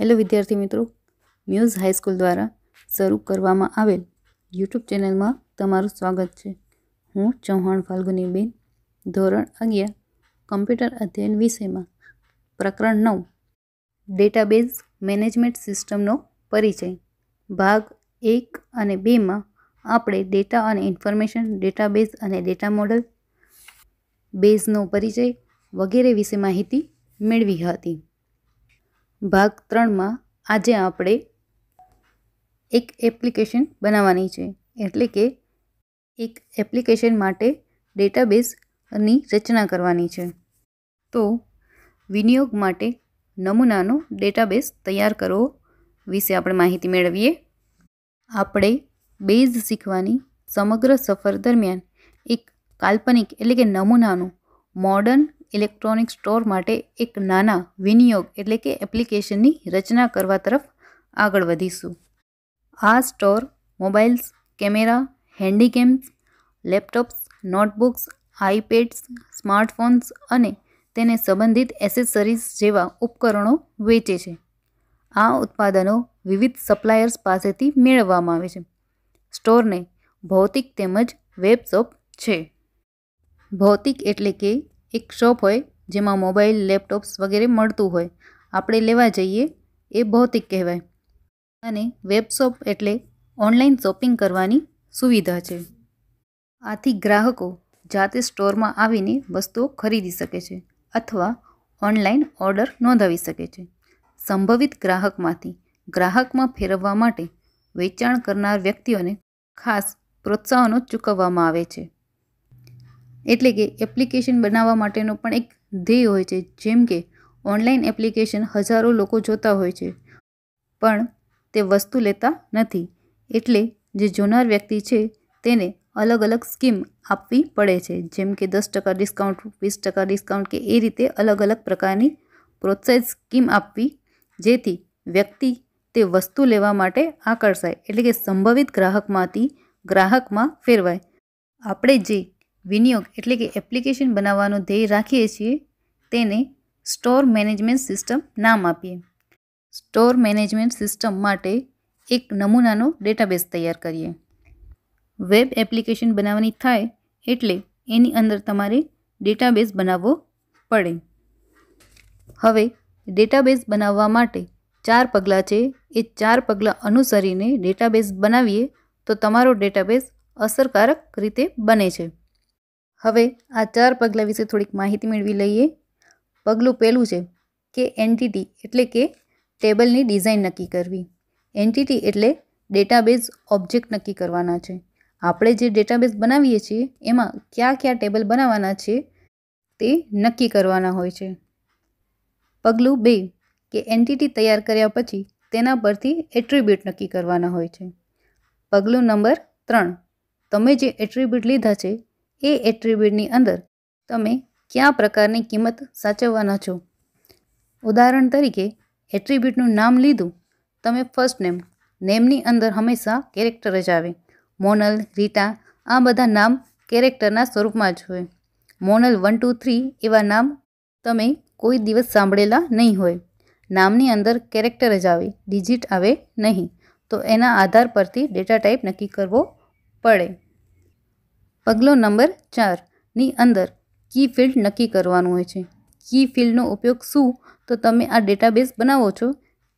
hello વિદ્યાર્થી મિત્રો muse high school દ્વારા શરૂ કરવામાં આવેલ યુટ્યુબ ચેનલમાં તમારું સ્વાગત છે હું ચૌહાણ ફાલ્ગુનીબેન ધોરણ અગિયાર કમ્પ્યુટર અધ્યયન વિષયમાં પ્રકરણ નવ ડેટાબેઝ મેનેજમેન્ટ સિસ્ટમનો પરિચય ભાગ એક અને બેમાં આપણે ડેટા અને ઇન્ફોર્મેશન ડેટાબેઝ અને ડેટા મોડલ બેઝનો પરિચય વગેરે વિશે માહિતી મેળવી હતી ભાગ ત્રણમાં આજે આપણે એક એપ્લિકેશન બનાવવાની છે એટલે કે એક એપ્લિકેશન માટે ડેટાબેઝની રચના કરવાની છે તો વિનિયોગ માટે નમૂનાનો ડેટાબેઝ તૈયાર કરવો વિશે આપણે માહિતી મેળવીએ આપણે બેઝ શીખવાની સમગ્ર સફર દરમિયાન એક કાલ્પનિક એટલે કે નમૂનાનું મોડર્ન ઇલેક્ટ્રોનિક સ્ટોર માટે એક નાના વિનિયોગ એટલે કે એપ્લિકેશનની રચના કરવા તરફ આગળ વધીશું આ store mobiles camera handycams laptops notebooks iPads smartphones અને તેને સંબંધિત એસેસરીઝ જેવા ઉપકરણો વેચે છે આ ઉત્પાદનો વિવિધ સપ્લાયર્સ પાસેથી મેળવવામાં આવે છે સ્ટોરને ભૌતિક તેમજ વેબશોપ છે ભૌતિક એટલે કે એક શોપ હોય જેમાં મોબાઈલ લેપટોપ્સ વગેરે મળતું હોય આપણે લેવા જઈએ એ ભૌતિક કહેવાય અને વેબ એટલે ઓનલાઈન શોપિંગ કરવાની સુવિધા છે આથી ગ્રાહકો જાતે સ્ટોરમાં આવીને વસ્તુઓ ખરીદી શકે છે અથવા ઓનલાઈન ઓર્ડર નોંધાવી શકે છે સંભવિત ગ્રાહકમાંથી ગ્રાહકમાં ફેરવવા માટે વેચાણ કરનાર વ્યક્તિઓને ખાસ પ્રોત્સાહનો ચૂકવવામાં આવે છે એટલે કે એપ્લિકેશન બનાવવા માટેનો પણ એક ધ્યેય હોય છે જેમ કે ઓનલાઈન એપ્લિકેશન હજારો લોકો જોતા હોય છે પણ તે વસ્તુ લેતા નથી એટલે જે જોનાર વ્યક્તિ છે તેને અલગ અલગ સ્કીમ આપવી પડે છે જેમ કે દસ ટકા ડિસ્કાઉન્ટ વીસ ટકા ડિસ્કાઉન્ટ કે એ રીતે અલગ અલગ પ્રકારની પ્રોત્સાહિત સ્કીમ આપવી જેથી વ્યક્તિ તે વસ્તુ લેવા માટે આકર્ષાય એટલે કે સંભવિત ગ્રાહકમાંથી ગ્રાહકમાં ફેરવાય આપણે જે વિનિયોગ એટલે કે એપ્લિકેશન બનાવવાનો ધ્યેય રાખીએ છીએ તેને સ્ટોર મેનેજમેન્ટ સિસ્ટમ નામ આપીએ સ્ટોર મેનેજમેન્ટ સિસ્ટમ માટે એક નમૂનાનો ડેટાબેઝ તૈયાર કરીએ વેબ એપ્લિકેશન બનાવવાની થાય એટલે એની અંદર તમારે ડેટાબેઝ બનાવવો પડે હવે ડેટાબેઝ બનાવવા માટે ચાર પગલાં છે એ ચાર પગલાં અનુસરીને ડેટાબેઝ બનાવીએ તો તમારો ડેટાબેઝ અસરકારક રીતે બને છે હવે આ ચાર પગલાં વિશે થોડીક માહિતી મેળવી લઈએ પગલું પહેલું છે કે એન્ટિટી એટલે કે ટેબલની ડિઝાઇન નક્કી કરવી એન્ટિટી એટલે ડેટાબેઝ ઓબ્જેક્ટ નક્કી કરવાના છે આપણે જે ડેટાબેઝ બનાવીએ છીએ એમાં કયા કયા ટેબલ બનાવવાના છે તે નક્કી કરવાના હોય છે પગલું બે કે એન્ટિટી તૈયાર કર્યા પછી તેના પરથી એટ્રીબ્યુટ નક્કી કરવાના હોય છે પગલું નંબર ત્રણ તમે જે એટ્રીબ્યુટ લીધા છે એ એટ્રીબ્યુટની અંદર તમે કયા પ્રકારની કિંમત સાચવવાના છો ઉદાહરણ તરીકે એટ્રીબ્યુટનું નામ લીધું તમે ફર્સ્ટ નેમ નેમની અંદર હંમેશા કેરેક્ટર જ આવે મોનલ રીટા આ બધા નામ કેરેક્ટરના સ્વરૂપમાં જ હોય મોનલ વન ટુ થ્રી એવા નામ તમે કોઈ દિવસ સાંભળેલા નહીં હોય નામની અંદર કેરેક્ટર જ આવે ડિજિટ આવે નહીં તો એના આધાર પરથી ડેટા ટાઈપ નક્કી કરવો પડે પગલો નંબર ચારની અંદર કી ફિલ્ડ નક્કી કરવાનું હોય છે કી ફિલ્ડનો ઉપયોગ શું તો તમે આ ડેટાબેઝ બનાવો છો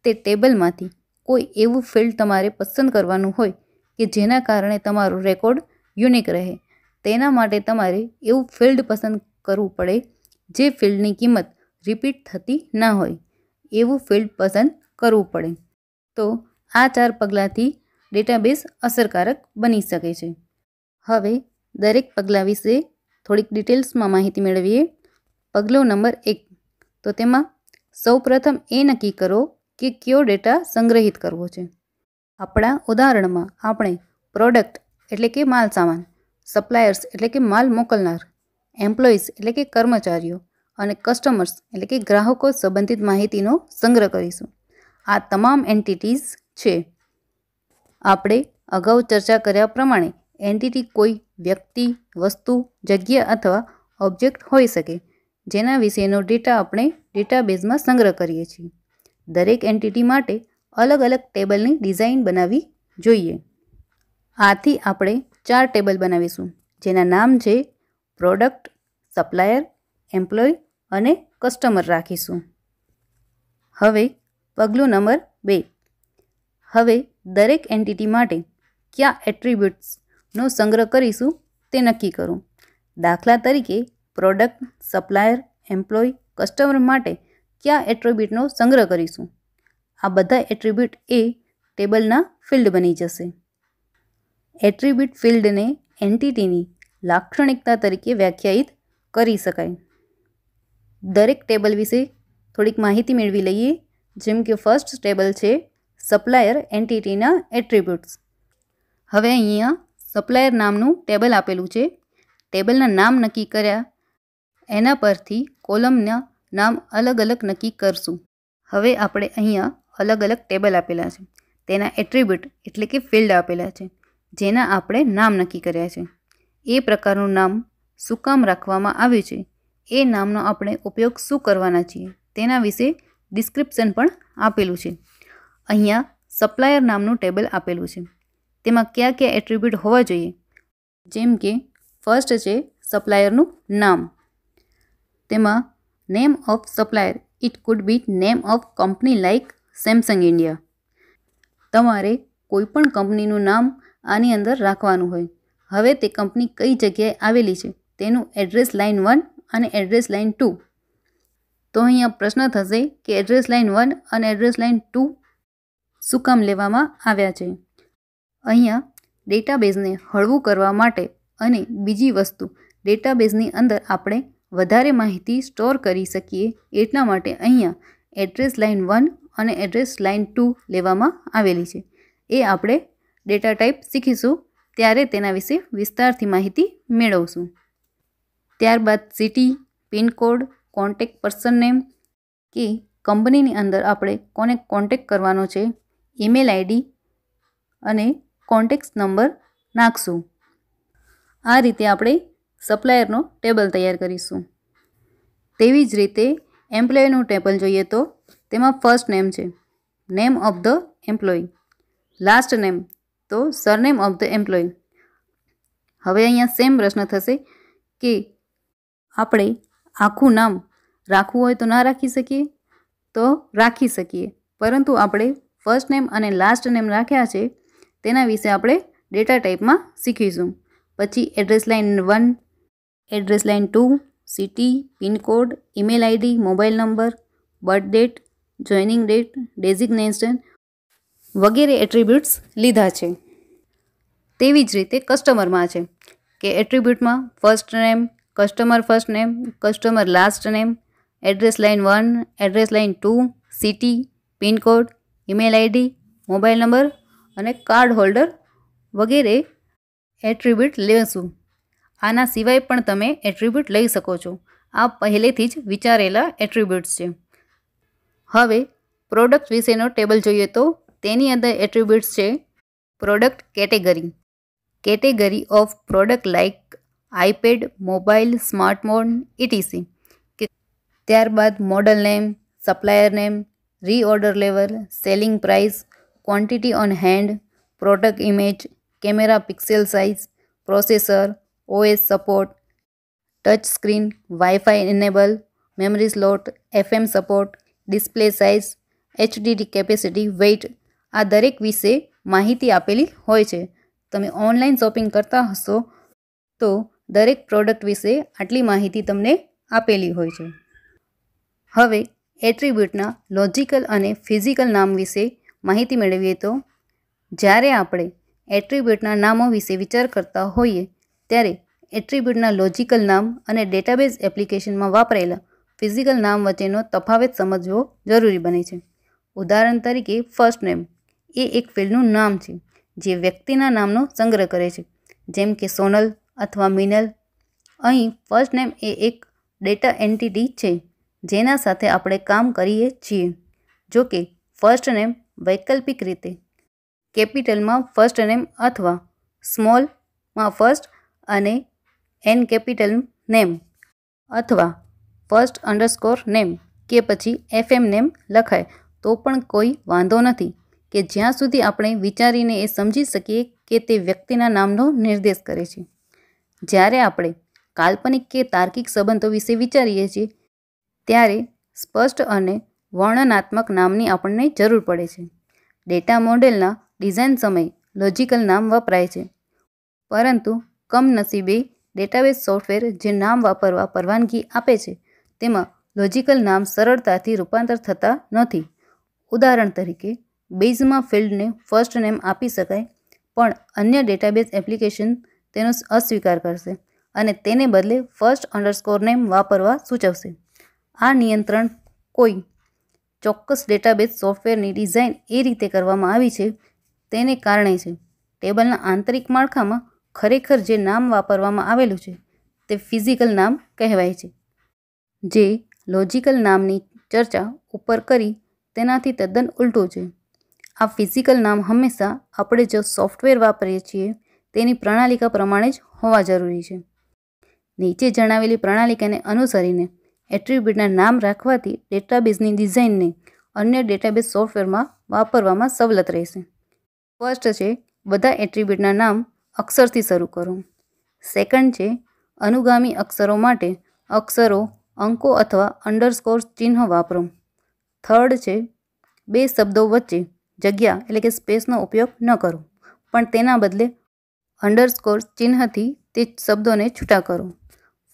તે ટેબલમાંથી કોઈ એવું ફિલ્ડ તમારે પસંદ કરવાનું હોય કે જેના કારણે તમારો રેકોર્ડ યુનિક રહે તેના માટે તમારે એવું ફિલ્ડ પસંદ કરવું પડે જે ફિલ્ડની કિંમત રિપીટ થતી ના હોય એવું ફિલ્ડ પસંદ કરવું પડે તો આ ચાર પગલાંથી ડેટાબેઝ અસરકારક બની શકે છે હવે દરેક પગલાં વિશે થોડીક ડિટેલ્સમાં માહિતી મેળવીએ પગલો નંબર એક તો તેમાં સૌપ્રથમ એ નક્કી કરો કે કયો ડેટા સંગ્રહિત કરવો છે આપણા ઉદાહરણમાં આપણે પ્રોડક્ટ એટલે કે માલ સામાન સપ્લાયર્સ એટલે કે માલ મોકલનાર એમ્પ્લોઈઝ એટલે કે કર્મચારીઓ અને કસ્ટમર્સ એટલે કે ગ્રાહકો સંબંધિત માહિતીનો સંગ્રહ કરીશું આ તમામ એન્ટિટીઝ છે આપણે અગાઉ ચર્ચા કર્યા પ્રમાણે એન્ટિટી કોઈ વ્યક્તિ વસ્તુ જગ્યા અથવા ઓબ્જેક્ટ હોઈ શકે જેના વિશેનો ડેટા આપણે ડેટાબેઝમાં સંગ્રહ કરીએ છીએ દરેક એન્ટિટી માટે અલગ અલગ ટેબલની ડિઝાઇન બનાવવી જોઈએ આથી આપણે ચાર ટેબલ બનાવીશું જેના નામ છે પ્રોડક્ટ સપ્લાયર એમ્પ્લોય અને કસ્ટમર રાખીશું હવે પગલું નંબર બે હવે દરેક એન્ટિટી માટે કયા એટ્રીબ્યુટ્સ નો સંગ્રહ કરીશું તે નક્કી કરો દાખલા તરીકે પ્રોડક્ટ સપ્લાયર એમ્પ્લોય કસ્ટમર માટે કયા એટ્રીબ્યુટનો સંગ્રહ કરીશું આ બધા એટ્રીબ્યુટ એ ટેબલના ફિલ્ડ બની જશે એટ્રીબ્યુટ ફિલ્ડને એન્ટિટીની લાક્ષણિકતા તરીકે વ્યાખ્યાયિત કરી શકાય દરેક ટેબલ વિશે થોડીક માહિતી મેળવી લઈએ જેમ કે ફર્સ્ટ ટેબલ છે સપ્લાયર એન્ટિટીના એટ્રીબ્યુટ્સ હવે અહીંયા સપ્લાયર નામનું ટેબલ આપેલું છે ટેબલના નામ નક્કી કર્યા એના પરથી કોલમના નામ અલગ અલગ નક્કી કરશું હવે આપણે અહીંયા અલગ અલગ ટેબલ આપેલા છે તેના એટ્રીબ્યુટ એટલે કે ફિલ્ડ આપેલા છે જેના આપણે નામ નક્કી કર્યા છે એ પ્રકારનું નામ શું કામ રાખવામાં આવ્યું છે એ નામનો આપણે ઉપયોગ શું કરવાના છીએ તેના વિશે ડિસ્ક્રિપ્શન પણ આપેલું છે અહીંયા સપ્લાયર નામનું ટેબલ આપેલું છે તેમાં કયા કયા એટ્રીબ્યુટ હોવા જોઈએ જેમ કે ફર્સ્ટ છે સપ્લાયરનું નામ તેમાં name of supplier it could be name of company like Samsung India તમારે કોઈપણ કંપનીનું નામ આની અંદર રાખવાનું હોય હવે તે કંપની કઈ જગ્યાએ આવેલી છે તેનું એડ્રેસ લાઇન વન અને એડ્રેસ લાઇન ટુ તો અહીંયા પ્રશ્ન થશે કે એડ્રેસ લાઇન વન અને એડ્રેસ લાઇન ટુ શું કામ લેવામાં આવ્યા છે અહીંયા ડેટાબેઝને હળવું કરવા માટે અને બીજી વસ્તુ ડેટાબેઝની અંદર આપણે વધારે માહિતી સ્ટોર કરી શકીએ એટલા માટે અહીંયા એડ્રેસ લાઇન વન અને એડ્રેસ લાઇન ટુ લેવામાં આવેલી છે એ આપણે ડેટા ટાઈપ શીખીશું ત્યારે તેના વિશે વિસ્તારથી માહિતી મેળવશું ત્યારબાદ city pincode contact person name કે કંપનીની અંદર આપણે કોને કોન્ટેક કરવાનો છે ઈમેલ આઈડી અને કોન્ટેક્ટ નંબર નાખશું આ રીતે આપણે સપ્લાયરનો ટેબલ તૈયાર કરીશું તેવી જ રીતે એમ્પ્લોયનું ટેબલ જોઈએ તો તેમાં ફર્સ્ટ નેમ છે name of the employee last name તો સરનેમ ઓફ ધ એમ્પ્લોયી હવે અહીંયા સેમ પ્રશ્ન થશે કે આપણે આખું નામ રાખવું હોય તો ના રાખી શકીએ તો રાખી શકીએ પરંતુ આપણે ફર્સ્ટ નેમ અને લાસ્ટ નેમ રાખ્યા છે તેના વિશે આપણે ડેટા ટાઈપમાં શીખીશું પછી address line one address line two city pincode email ID mobile number birth date joining date designation વગેરે એટ્રીબ્યુટ્સ લીધા છે તેવી જ રીતે કસ્ટમરમાં છે કે એટ્રીબ્યુટમાં first name customer first name customer last name address line one address line two city pincode email ID mobile number અને કાર્ડ હોલ્ડર વગેરે એટ્રીબ્યુટ લેશું આના સિવાય પણ તમે એટ્રીબ્યુટ લઈ શકો છો આ પહેલેથી જ વિચારેલા એટ્રીબ્યુટ્સ છે હવે પ્રોડક્ટ વિશેનો ટેબલ જોઈએ તો તેની અંદર એટ્રીબ્યુટ્સ છે product category category of product like iPad mobile smartphone ETC કે ત્યારબાદ model name supplier name reorder level selling price quantity on hand product image camera pixel size processor OS support touch screen wifi enable memory slot FM support display size HDD capacity weight આ દરેક વિશે માહિતી આપેલી હોય છે તમે online shopping કરતા હશો તો દરેક પ્રોડક્ટ વિશે આટલી માહિતી તમને આપેલી હોય છે હવે એટ્રીબ્યુટના લોજિકલ અને ફિઝિકલ નામ વિશે માહિતી મેળવીએ તો જ્યારે આપણે એટ્રીબ્યુટના નામો વિશે વિચાર કરતા હોઈએ ત્યારે એટ્રીબ્યુટના લોજિકલ નામ અને ડેટાબેઝ એપ્લિકેશનમાં વાપરેલા ફિઝિકલ નામ વચ્ચેનો તફાવત સમજવો જરૂરી બને છે ઉદાહરણ તરીકે ફર્સ્ટ નેમ એ એક ફિલ્ડનું નામ છે જે વ્યક્તિના નામનો સંગ્રહ કરે છે જેમ કે સોનલ અથવા મિનલ અહીં ફર્સ્ટ નેમ એ એક ડેટા એન્ટિટી છે જેના સાથે આપણે કામ કરીએ છીએ જો કે ફર્સ્ટ નેમ વૈકલ્પિક રીતે કેપિટલમાં ફર્સ્ટ નેમ અથવા સ્મોલમાં ફર્સ્ટ અને એન કેપિટલ નેમ અથવા ફર્સ્ટ અંડરસ્કોર નેમ કે પછી એફએમ નેમ લખાય તો પણ કોઈ વાંધો નથી કે જ્યાં સુધી આપણે વિચારીને એ સમજી શકીએ કે તે વ્યક્તિના નામનો નિર્દેશ કરે છે જ્યારે આપણે કાલ્પનિક કે તાર્કિક સંબંધો વિશે વિચારીએ છીએ ત્યારે સ્પષ્ટ અને વર્ણનાત્મક નામની આપણને જરૂર પડે છે ડેટા મોડેલના ડિઝાઇન સમય લોજિકલ નામ વપરાય છે પરંતુ કમનસીબે ડેટાબેઝ સોફ્ટવેર જે નામ વાપરવા પરવાનગી આપે છે તેમાં લોજિકલ નામ સરળતાથી રૂપાંતર થતા નથી ઉદાહરણ તરીકે બેઝમાં ફિલ્ડને ફર્સ્ટ નેમ આપી શકાય પણ અન્ય ડેટાબેઝ એપ્લિકેશન તેનો અસ્વીકાર કરશે અને તેને બદલે ફર્સ્ટ અંડરસ્કોર નેમ વાપરવા સૂચવશે આ નિયંત્રણ કોઈ ચોક્કસ ડેટાબેઝ સોફ્ટવેરની ડિઝાઇન એ રીતે કરવામાં આવી છે તેને કારણે છે ટેબલના આંતરિક માળખામાં ખરેખર જે નામ વાપરવામાં આવેલું છે તે ફિઝિકલ નામ કહેવાય છે જે લોજિકલ નામની ચર્ચા ઉપર કરી તેનાથી તદ્દન ઉલટું છે આ ફિઝિકલ નામ હંમેશા આપણે જો સોફ્ટવેર વાપરીએ છીએ તેની પ્રણાલિકા પ્રમાણે જ હોવા જરૂરી છે નીચે જણાવેલી પ્રણાલિકાને અનુસરીને એટ્રીબ્યુટના નામ રાખવાથી ડેટાબેઝની ડિઝાઇનને અન્ય ડેટાબેઝ સોફ્ટવેરમાં વાપરવામાં સવલત રહેશે ફર્સ્ટ છે બધા એટ્રીબ્યુટના નામ અક્ષરથી શરૂ કરો સેકન્ડ છે અનુગામી અક્ષરો માટે અક્ષરો અંકો અથવા અંડરસ્કોર ચિહ્ન વાપરો થર્ડ છે બે શબ્દો વચ્ચે જગ્યા એટલે કે સ્પેસનો ઉપયોગ ન કરો પણ તેના બદલે અંડરસ્કોર ચિહ્નથી તે શબ્દોને છૂટા કરો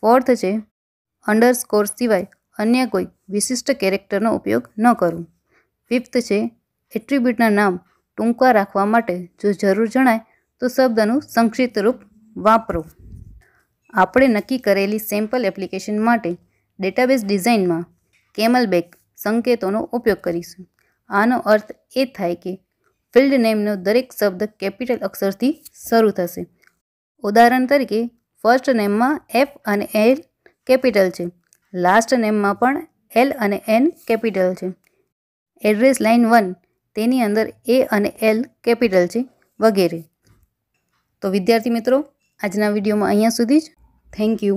ફોર્થ છે અંડરસ્કોર સિવાય અન્ય કોઈ વિશિષ્ટ કેરેક્ટરનો ઉપયોગ ન કરવો ફિફ્થ છે એટ્રીબ્યુટના નામ ટૂંકા રાખવા માટે જો જરૂર જણાય તો શબ્દનું સંક્ષિપ્ત રૂપ વાપરો આપણે નક્કી કરેલી સેમ્પલ એપ્લિકેશન માટે ડેટાબેઝ ડિઝાઇનમાં કેમલબેક સંકેતોનો ઉપયોગ કરીશું આનો અર્થ એ થાય કે ફિલ્ડ નેમનો દરેક શબ્દ કેપિટલ અક્ષરથી શરૂ થશે ઉદાહરણ તરીકે ફર્સ્ટ નેમમાં એફ અને એલ કેપિટલ છે લાસ્ટ નેમમાં પણ એલ અને એન કેપિટલ છે એડ્રેસ લાઇન વન તેની અંદર એ અને એલ કેપિટલ છે વગેરે તો વિદ્યાર્થી મિત્રો આજના વિડીયોમાં અહીંયા સુધી જ થેન્ક યુ